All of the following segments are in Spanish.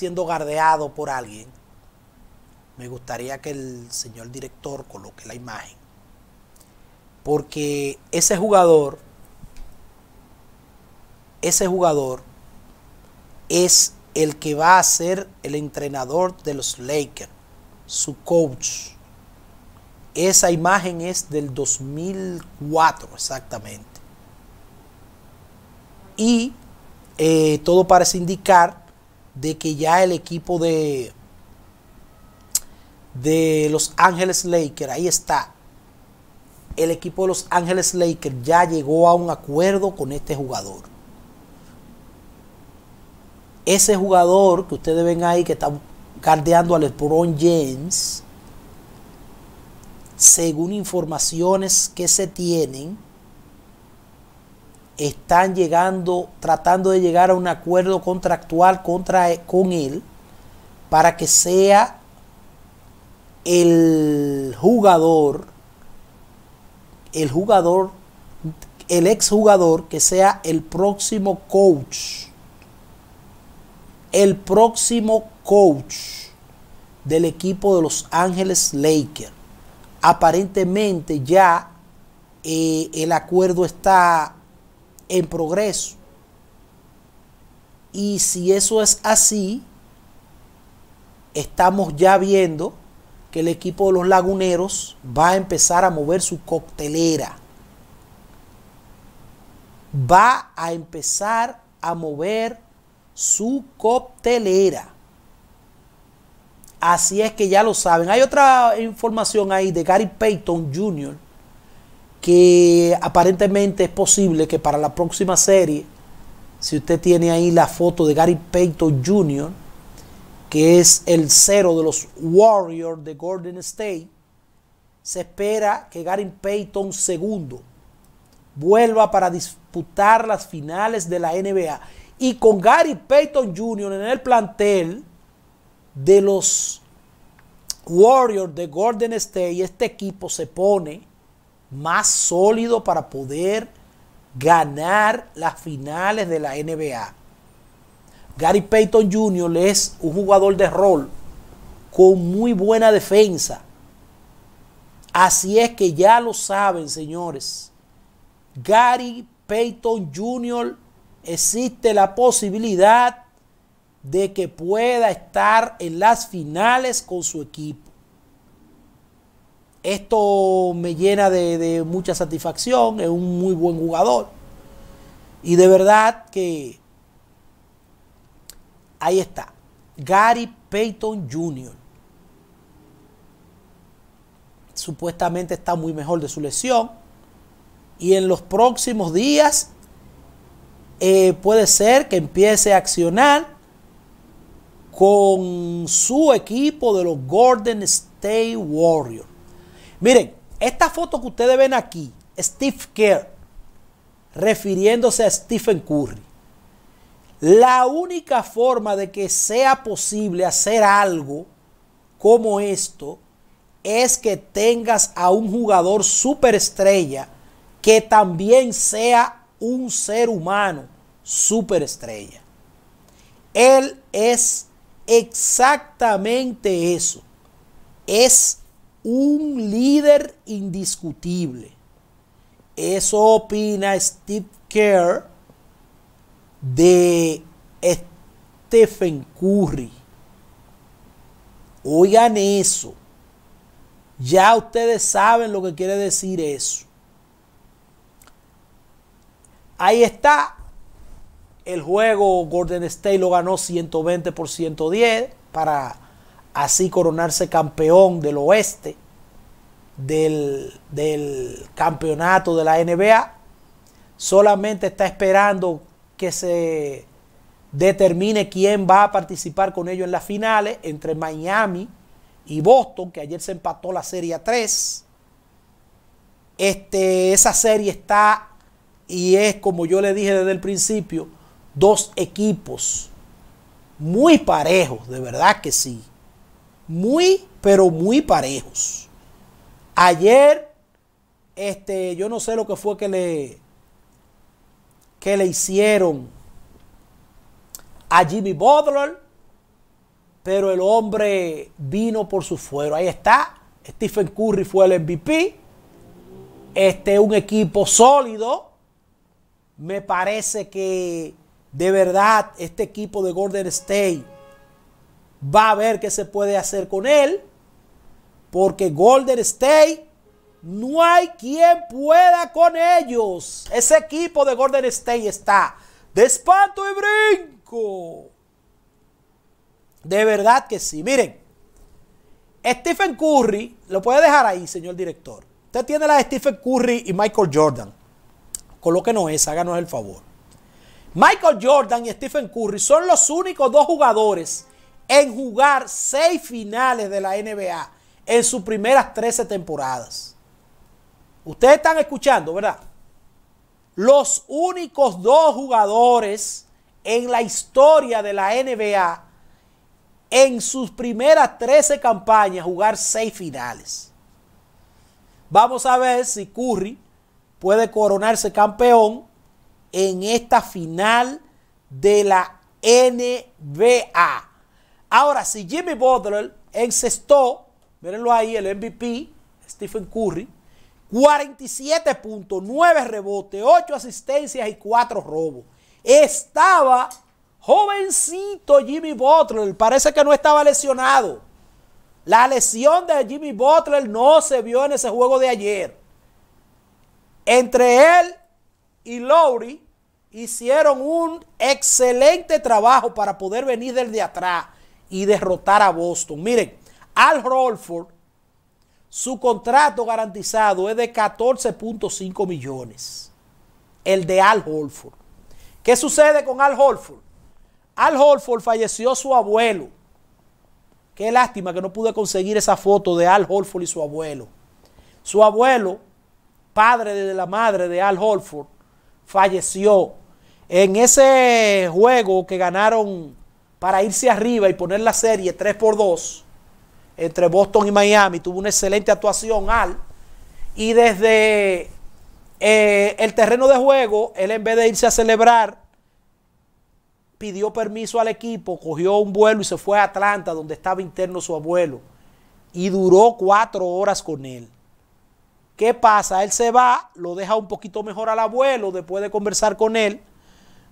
siendo gardeado por alguien, me gustaría que el señor director coloque la imagen. Porque ese jugador, ese jugador es el que va a ser el entrenador de los Lakers, su coach. Esa imagen es del 2004 exactamente. Y eh, todo parece indicar de que ya el equipo de, de Los Ángeles Lakers, ahí está, el equipo de Los Ángeles Lakers ya llegó a un acuerdo con este jugador. Ese jugador que ustedes ven ahí que está cardeando a LeBron James, según informaciones que se tienen, están llegando, tratando de llegar a un acuerdo contractual contra, con él para que sea el jugador, el jugador, el exjugador que sea el próximo coach, el próximo coach del equipo de Los Ángeles Lakers. Aparentemente ya eh, el acuerdo está en progreso. Y si eso es así, estamos ya viendo que el equipo de los laguneros va a empezar a mover su coctelera. Va a empezar a mover su coctelera. Así es que ya lo saben. Hay otra información ahí de Gary Payton Jr que aparentemente es posible que para la próxima serie, si usted tiene ahí la foto de Gary Payton Jr., que es el cero de los Warriors de Golden State, se espera que Gary Payton segundo vuelva para disputar las finales de la NBA. Y con Gary Payton Jr. en el plantel de los Warriors de Golden State, este equipo se pone más sólido para poder ganar las finales de la NBA. Gary Payton Jr. es un jugador de rol con muy buena defensa. Así es que ya lo saben, señores. Gary Payton Jr. existe la posibilidad de que pueda estar en las finales con su equipo. Esto me llena de, mucha satisfacción, es un muy buen jugador. Y de verdad que ahí está. Gary Payton Jr. Supuestamente está muy mejor de su lesión. Y en los próximos días eh, puede ser que empiece a accionar con su equipo de los Golden State Warriors. Miren, esta foto que ustedes ven aquí, Steve Kerr, refiriéndose a Stephen Curry. La única forma de que sea posible hacer algo como esto es que tengas a un jugador superestrella que también sea un ser humano superestrella. Él es exactamente eso. Es un líder indiscutible. Eso opina Steve Kerr de Stephen Curry. Oigan eso. Ya ustedes saben lo que quiere decir eso. Ahí está. El juego Gordon State lo ganó 120 por 110 para así coronarse campeón del oeste del, campeonato de la NBA. Solamente está esperando que se determine quién va a participar con ellos en las finales entre Miami y Boston, que ayer se empató la serie 3. Este, esa serie está y es, como yo le dije desde el principio, dos equipos muy parejos, de verdad que sí muy, pero muy parejos. Ayer, este, yo no sé lo que fue que le, que le hicieron a Jimmy Butler, pero el hombre vino por su fuero. Ahí está. Stephen Curry fue el MVP. Este, un equipo sólido. Me parece que de verdad este equipo de Golden State va a ver qué se puede hacer con él, porque Golden State no hay quien pueda con ellos. Ese equipo de Golden State está de espanto y brinco. De verdad que sí. Miren, Stephen Curry, lo puede dejar ahí, señor director. Usted tiene la de Stephen Curry y Michael Jordan. Colóquenos esa, háganos el favor. Michael Jordan y Stephen Curry son los únicos dos jugadores en jugar seis finales de la NBA en sus primeras 13 temporadas. Ustedes están escuchando, ¿verdad? Los únicos dos jugadores en la historia de la NBA en sus primeras 13 campañas jugar seis finales. Vamos a ver si Curry puede coronarse campeón en esta final de la NBA. Ahora, si Jimmy Butler encestó, mírenlo ahí, el MVP, Stephen Curry, 47 puntos, 9 rebotes, 8 asistencias y 4 robos. Estaba jovencito Jimmy Butler, parece que no estaba lesionado. La lesión de Jimmy Butler no se vio en ese juego de ayer. Entre él y Lowry hicieron un excelente trabajo para poder venir desde atrás y derrotar a Boston. Miren, Al Rolford, su contrato garantizado es de 14.5 millones. El de Al Holford. ¿Qué sucede con Al Holford? Al Holford falleció su abuelo. Qué lástima que no pude conseguir esa foto de Al Holford y su abuelo. Su abuelo, padre de la madre de Al Holford, falleció en ese juego que ganaron para irse arriba y poner la serie 3 por 2 entre Boston y Miami. Tuvo una excelente actuación Al. Y desde eh, el terreno de juego, él en vez de irse a celebrar, pidió permiso al equipo, cogió un vuelo y se fue a Atlanta, donde estaba interno su abuelo. Y duró cuatro horas con él. ¿Qué pasa? Él se va, lo deja un poquito mejor al abuelo después de conversar con él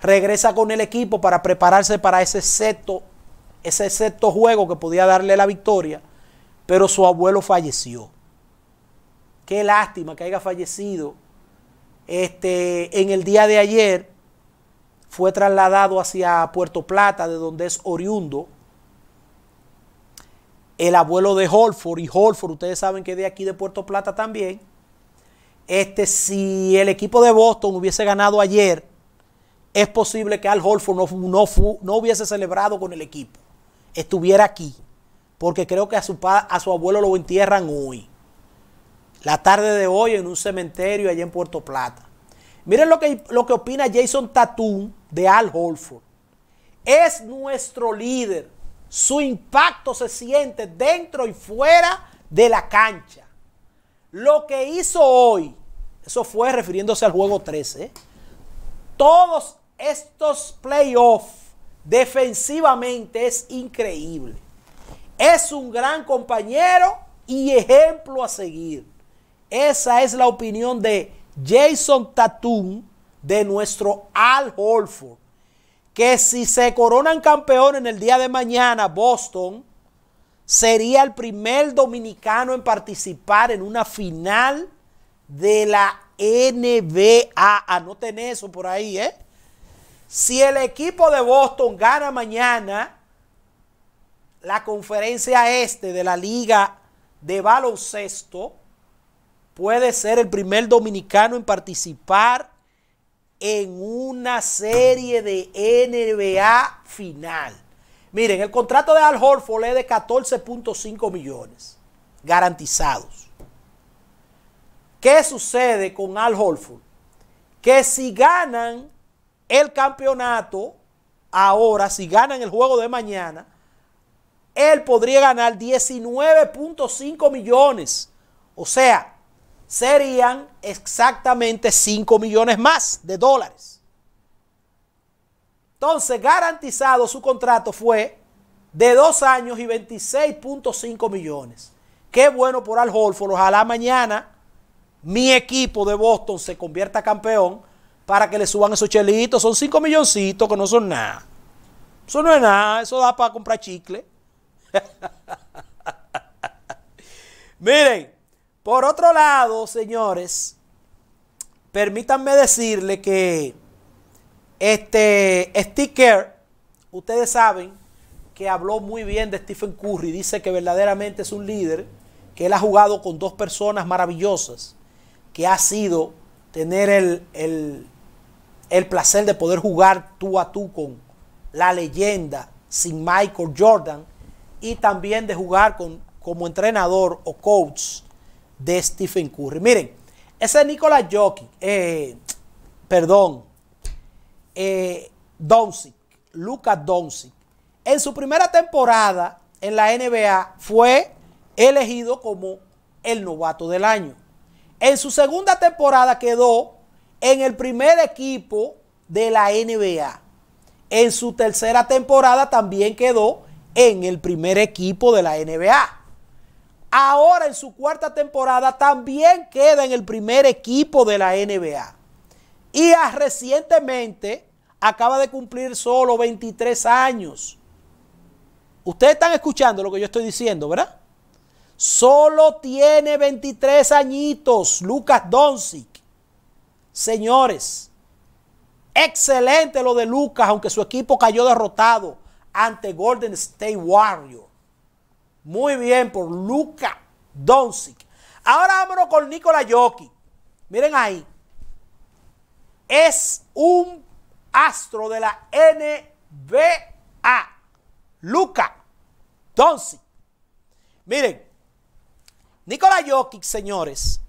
regresa con el equipo para prepararse para ese sexto, ese sexto juego que podía darle la victoria, pero su abuelo falleció. Qué lástima que haya fallecido. Este, en el día de ayer fue trasladado hacia Puerto Plata, de donde es oriundo. El abuelo de Holford y Holford, ustedes saben que de aquí de Puerto Plata también. Este, si el equipo de Boston hubiese ganado ayer, es posible que Al Holford no, no, hubiese celebrado con el equipo, estuviera aquí, porque creo que a su, a su abuelo lo entierran hoy, la tarde de hoy en un cementerio allá en Puerto Plata. Miren lo que, lo que opina Jason Tatum de Al Holford. Es nuestro líder. Su impacto se siente dentro y fuera de la cancha. Lo que hizo hoy, eso fue refiriéndose al juego 13. Todos estos playoffs defensivamente es increíble. Es un gran compañero y ejemplo a seguir. Esa es la opinión de Jason Tatum de nuestro Al Holford. Que si se coronan campeón en el día de mañana, Boston sería el primer dominicano en participar en una final de la NBA. Anoten eso por ahí, ¿eh? Si el equipo de Boston gana mañana la conferencia este de la liga de baloncesto, puede ser el primer dominicano en participar en una serie de NBA final. Miren, el contrato de Al Horford es de 14.5 millones garantizados. ¿Qué sucede con Al Horford? Que si ganan el campeonato ahora, si ganan el juego de mañana, él podría ganar 19.5 millones. O sea, serían exactamente 5 millones más de dólares. Entonces, garantizado su contrato fue de 2 años y 26.5 millones. Qué bueno por Al Holford. Ojalá mañana mi equipo de Boston se convierta campeón para que le suban esos chelitos. Son 5 milloncitos que no son nada. Eso no es nada, eso da para comprar chicle. Miren, por otro lado, señores, permítanme decirle que este sticker, ustedes saben que habló muy bien de Stephen Curry, dice que verdaderamente es un líder, que él ha jugado con dos personas maravillosas, que ha sido tener el, el placer de poder jugar tú a tú con la leyenda sin Michael Jordan y también de jugar con, como entrenador o coach de Stephen Curry. Miren, ese Nicolás Jockey, eh, perdón, eh, Doncic, Lucas Doncic, en su primera temporada en la NBA fue elegido como el novato del año. En su segunda temporada quedó en el primer equipo de la NBA. En su tercera temporada también quedó en el primer equipo de la NBA. Ahora en su cuarta temporada también queda en el primer equipo de la NBA. Y recientemente acaba de cumplir solo 23 años. Ustedes están escuchando lo que yo estoy diciendo, ¿verdad? Solo tiene 23 añitos Lucas Doncic. Señores, excelente lo de Lucas, aunque su equipo cayó derrotado ante Golden State Warrior. Muy bien por Luca Doncic. Ahora vámonos con Nikola Jokic. Miren ahí. Es un astro de la NBA. Luca Doncic. Miren, Nikola Jokic, señores,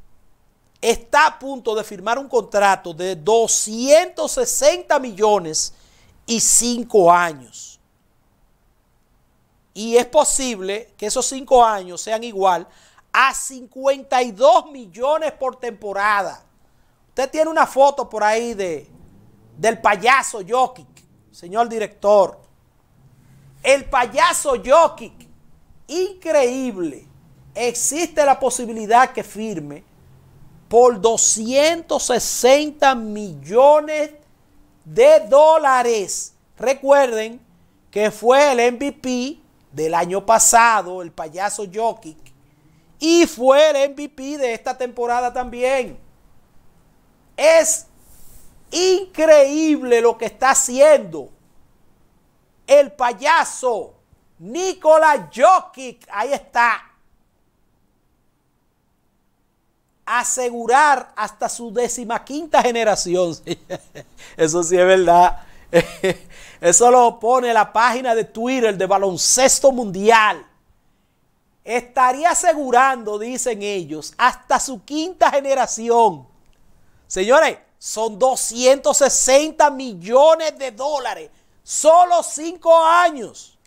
está a punto de firmar un contrato de 260 millones y 5 años. Y es posible que esos 5 años sean igual a 52 millones por temporada. Usted tiene una foto por ahí de, del payaso Jokic, señor director. El payaso Jokic, increíble. Existe la posibilidad que firme por 260 millones de dólares. Recuerden que fue el MVP del año pasado, el payaso Jokic, y fue el MVP de esta temporada también. Es increíble lo que está haciendo el payaso Nikola Jokic. Ahí está. asegurar hasta su quinta generación. Eso sí es verdad. Eso lo pone la página de Twitter de Baloncesto Mundial. Estaría asegurando, dicen ellos, hasta su quinta generación. Señores, son 260 millones de dólares. Solo cinco años.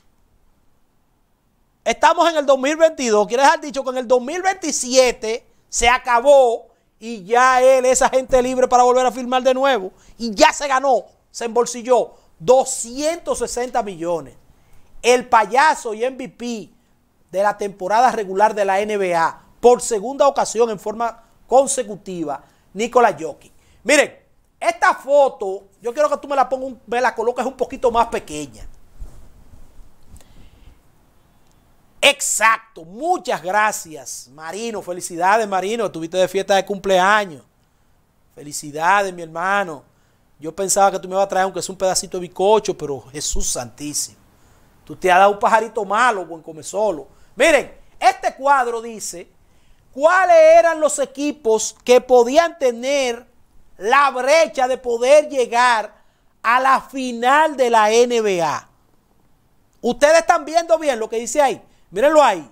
Estamos en el 2022. Quieren dejar dicho que en el 2027 se acabó y ya él es agente libre para volver a firmar de nuevo y ya se ganó, se embolsilló 260 millones. El payaso y MVP de la temporada regular de la NBA por segunda ocasión en forma consecutiva, Nicolás Jokic. Miren, esta foto, yo quiero que tú me la pongas, me la coloques un poquito más pequeña. Exacto, muchas gracias, Marino. Felicidades, Marino. Estuviste de fiesta de cumpleaños. Felicidades, mi hermano. Yo pensaba que tú me ibas a traer, aunque es un pedacito de bicocho, pero Jesús Santísimo. Tú te has dado un pajarito malo, buen come solo. Miren, este cuadro dice cuáles eran los equipos que podían tener la brecha de poder llegar a la final de la NBA. Ustedes están viendo bien lo que dice ahí. Mírenlo ahí.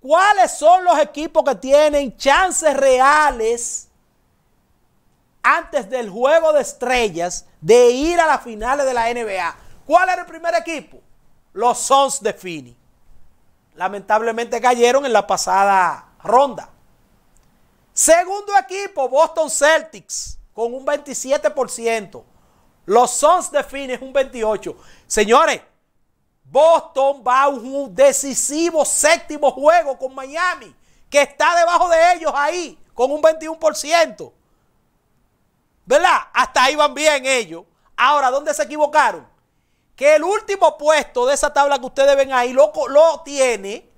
¿Cuáles son los equipos que tienen chances reales antes del juego de estrellas de ir a las finales de la NBA? ¿Cuál era el primer equipo? Los Suns de Phoenix. Lamentablemente cayeron en la pasada ronda. Segundo equipo, Boston Celtics, con un 27%. Los Suns de Phoenix un 28%. Señores, Boston va a un decisivo séptimo juego con Miami, que está debajo de ellos ahí, con un 21%. ¿Verdad? Hasta ahí van bien ellos. Ahora, ¿dónde se equivocaron? Que el último puesto de esa tabla que ustedes ven ahí lo, lo tiene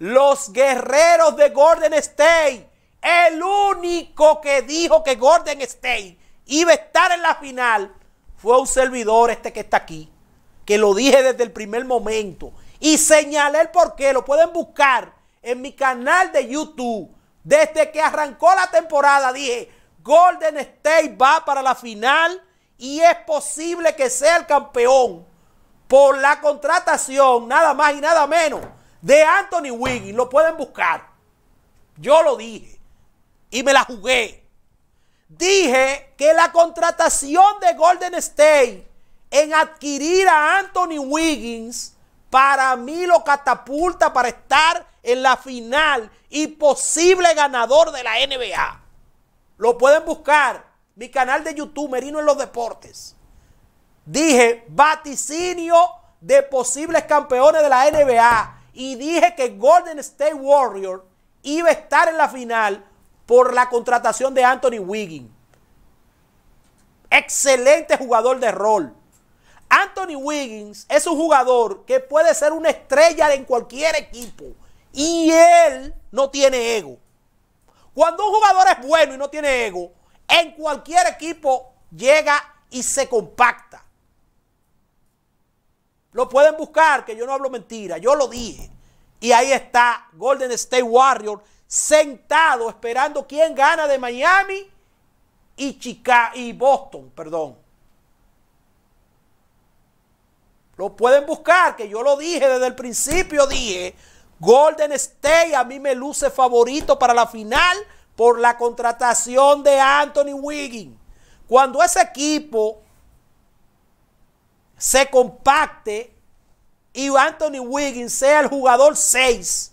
los guerreros de Gordon State. El único que dijo que Gordon State iba a estar en la final fue un servidor este que está aquí que lo dije desde el primer momento. Y señalé el qué. lo pueden buscar en mi canal de YouTube. Desde que arrancó la temporada dije, Golden State va para la final y es posible que sea el campeón por la contratación, nada más y nada menos, de Anthony Wiggins. Lo pueden buscar. Yo lo dije y me la jugué. Dije que la contratación de Golden State en adquirir a Anthony Wiggins, para mí lo catapulta para estar en la final y posible ganador de la NBA. Lo pueden buscar. Mi canal de YouTube, Merino en los Deportes. Dije vaticinio de posibles campeones de la NBA. Y dije que Golden State Warrior iba a estar en la final por la contratación de Anthony Wiggins. Excelente jugador de rol. Anthony Wiggins es un jugador que puede ser una estrella en cualquier equipo y él no tiene ego. Cuando un jugador es bueno y no tiene ego, en cualquier equipo llega y se compacta. Lo pueden buscar, que yo no hablo mentira, yo lo dije. Y ahí está Golden State Warriors sentado esperando quién gana de Miami y Chicago y Boston, perdón. Lo pueden buscar, que yo lo dije desde el principio, dije, Golden State a mí me luce favorito para la final por la contratación de Anthony Wiggins. Cuando ese equipo se compacte y Anthony Wiggins sea el jugador 6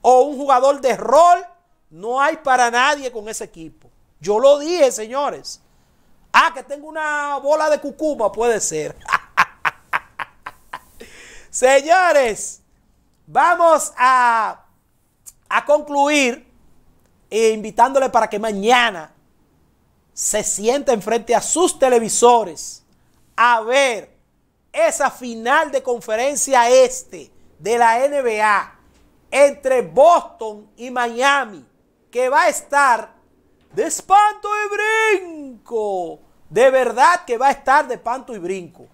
o un jugador de rol, no hay para nadie con ese equipo. Yo lo dije, señores. Ah, que tengo una bola de cucuma, puede ser. Señores, vamos a, a concluir e invitándole para que mañana se sienta frente a sus televisores a ver esa final de conferencia este de la NBA entre Boston y Miami, que va a estar de espanto y brinco. De verdad que va a estar de espanto y brinco.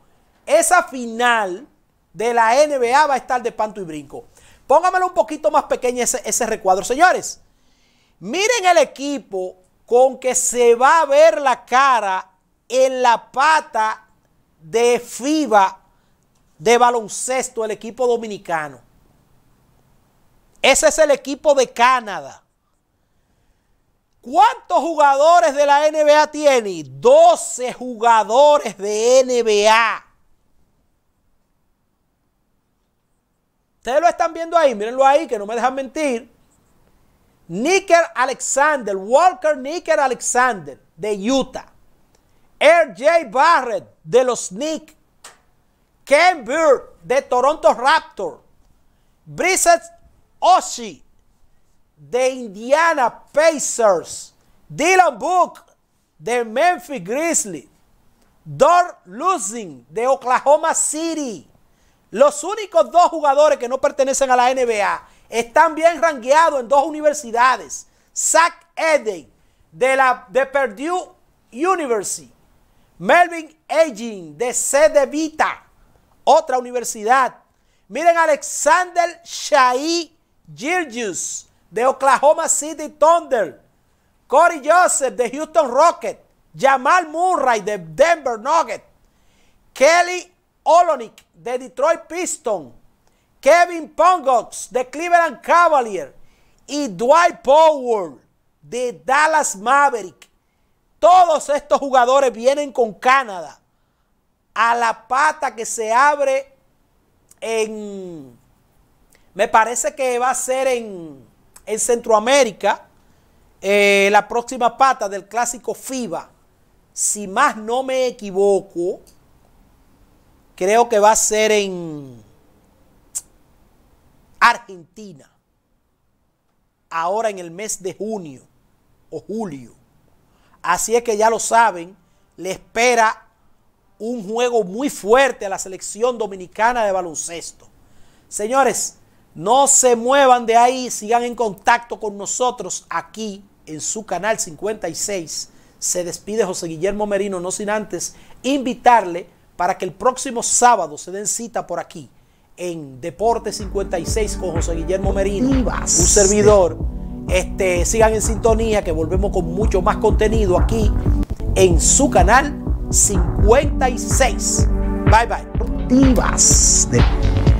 Esa final de la NBA va a estar de panto y brinco. Póngamelo un poquito más pequeño ese, ese recuadro. Señores, miren el equipo con que se va a ver la cara en la pata de FIBA de baloncesto, el equipo dominicano. Ese es el equipo de Canadá. ¿Cuántos jugadores de la NBA tiene? 12 jugadores de NBA. Ustedes lo están viendo ahí, mírenlo ahí, que no me dejan mentir. Nicker Alexander, Walker Nicker Alexander de Utah. RJ Barrett de los Knicks. Ken Bird de Toronto Raptor. Brissett Oshie de Indiana Pacers. Dylan Book de Memphis Grizzlies. Dor Losing de Oklahoma City. Los únicos dos jugadores que no pertenecen a la NBA están bien rangueados en dos universidades. Zach Edey de, la, Purdue University. Melvin Egin de Sede Vita, otra universidad. Miren Alexander Shai Girgius de Oklahoma City Thunder. Corey Joseph de Houston Rocket. Jamal Murray de Denver Nuggets. Kelly Olonik de Detroit Pistons, Kevin Pongox de Cleveland Cavaliers y Dwight Powell de Dallas Maverick. Todos estos jugadores vienen con Canadá a la pata que se abre en, me parece que va a ser en, Centroamérica, eh, la próxima pata del clásico FIBA. Si más no me equivoco, creo que va a ser en Argentina, ahora en el mes de junio o julio. Así es que ya lo saben, le espera un juego muy fuerte a la selección dominicana de baloncesto. Señores, no se muevan de ahí, sigan en contacto con nosotros aquí en su canal 56. Se despide José Guillermo Merino, no sin antes invitarle para que el próximo sábado se den cita por aquí en Deporte 56 con José Guillermo Merino, un servidor. Este, sigan en sintonía que volvemos con mucho más contenido aquí en su canal 56. Bye bye. Deportivas.